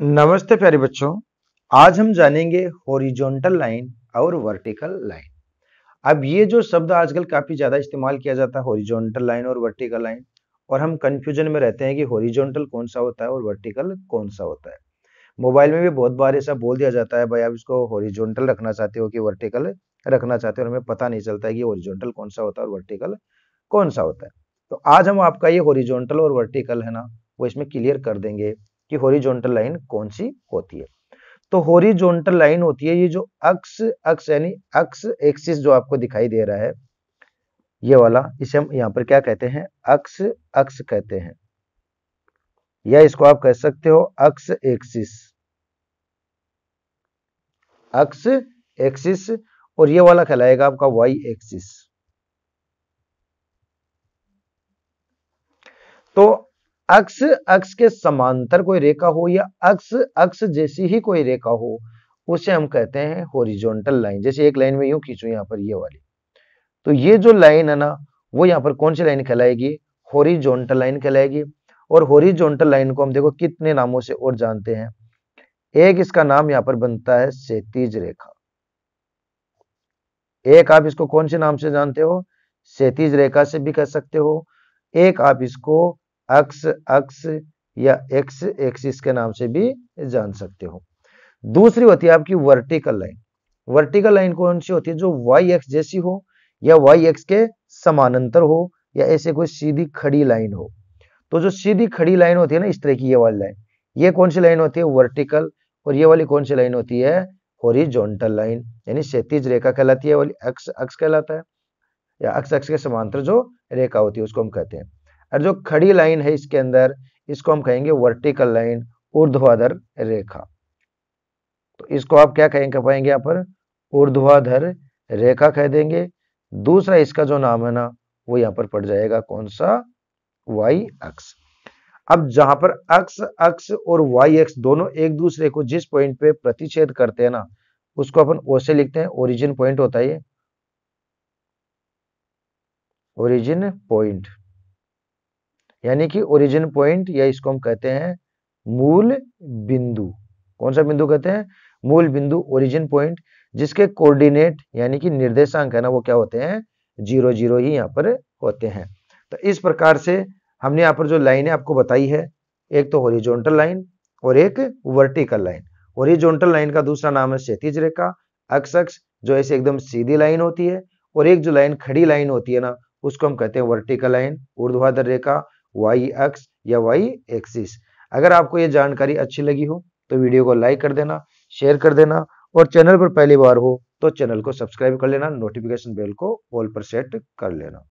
नमस्ते प्यारे बच्चों आज हम जानेंगे हॉरिजॉन्टल लाइन और वर्टिकल लाइन अब ये जो शब्द आजकल काफी ज्यादा इस्तेमाल किया जाता है हॉरिजॉन्टल लाइन और वर्टिकल लाइन और हम कंफ्यूजन में रहते हैं कि हॉरिजॉन्टल कौन सा होता है और वर्टिकल कौन सा होता है मोबाइल में भी बहुत बार ऐसा बोल दिया जाता है भाई आप इसको हॉरिजॉन्टल रखना चाहते हो कि वर्टिकल रखना चाहते हो और हमें पता नहीं चलता है कि हॉरिजॉन्टल कौन सा होता है और वर्टिकल कौन सा होता है तो आज हम आपका ये हॉरिजॉन्टल और वर्टिकल है ना वो इसमें क्लियर कर देंगे कि हॉरिजॉन्टल लाइन कौन सी होती है तो हॉरिजॉन्टल लाइन होती है ये जो अक्स अक्स यानी अक्स एक्सिस जो आपको दिखाई दे रहा है ये वाला इसे हम यहां पर क्या कहते हैं अक्स अक्स कहते हैं या इसको आप कह सकते हो अक्स एक्सिस अक्स एक्सिस और ये वाला कहलाएगा आपका वाई एक्सिस तो अक्ष अक्ष के समांतर कोई रेखा हो या अक्ष अक्ष जैसी ही कोई रेखा हो उसे हम कहते हैं होरिजोनटल लाइन जैसे एक लाइन में यूं खींचू यहाँ पर ये वाली तो ये जो लाइन है ना वो यहाँ पर कौन सी लाइन कहलाएगी होरिजोनटल लाइन कहलाएगी और होरिजोनटल लाइन को हम देखो कितने नामों से और जानते हैं एक इसका नाम यहाँ पर बनता है सेतीज रेखा एक आप इसको कौन से नाम से जानते हो सेतीज रेखा से भी कह सकते हो एक आप इसको अक्स अक्स या एक्स एक्सिस के नाम से भी जान सकते हो दूसरी होती है आपकी वर्टिकल लाइन वर्टिकल लाइन कौन सी होती है जो वाई एक्स जैसी हो या वाई एक्स के समानांतर हो या ऐसे कोई सीधी खड़ी लाइन हो तो जो सीधी खड़ी लाइन होती है ना इस तरह की ये वाली लाइन ये कौन सी लाइन होती है वर्टिकल और ये वाली कौन सी लाइन होती है हॉरिजॉन्टल लाइन यानी क्षैतिज रेखा कहलाती है वाली अक्ष अक्ष कहलाता है या अक्ष अक्ष के समांतर जो रेखा होती है उसको हम कहते हैं और जो खड़ी लाइन है इसके अंदर इसको हम कहेंगे वर्टिकल लाइन ऊर्ध्वाधर रेखा तो इसको आप क्या कहेंगे पाएंगे यहाँ पर ऊर्ध्वाधर रेखा कह देंगे दूसरा इसका जो नाम है ना वो यहाँ पर पड़ जाएगा कौन सा वाई अक्स अब जहां पर अक्स अक्स और वाई एक्स दोनों एक दूसरे को जिस पॉइंट पे प्रतिच्छेद करते हैं ना उसको अपन ओ से लिखते हैं ओरिजिन पॉइंट होता है ये ओरिजिन पॉइंट यानी कि ओरिजिन पॉइंट या इसको हम कहते हैं मूल बिंदु कौन सा बिंदु कहते हैं मूल बिंदु ओरिजिन पॉइंट जिसके कोऑर्डिनेट यानी कि निर्देशांक है ना वो क्या होते हैं जीरो जीरो ही यहाँ पर होते हैं तो इस प्रकार से हमने यहाँ पर जो लाइनें आपको बताई है एक तो हॉरिजॉन्टल लाइन और एक वर्टिकल लाइन हॉरिजॉन्टल लाइन का दूसरा नाम है क्षतिज रेखा अक्ष अक्ष जो ऐसे एकदम सीधी लाइन होती है और एक जो लाइन खड़ी लाइन होती है ना उसको हम कहते हैं वर्टिकल लाइन ऊर्ध्वाधर रेखा वाई एक्स या वाई एक्सिस अगर आपको ये जानकारी अच्छी लगी हो तो वीडियो को लाइक कर देना शेयर कर देना और चैनल पर पहली बार हो तो चैनल को सब्सक्राइब कर लेना नोटिफिकेशन बेल को ऑल पर सेट कर लेना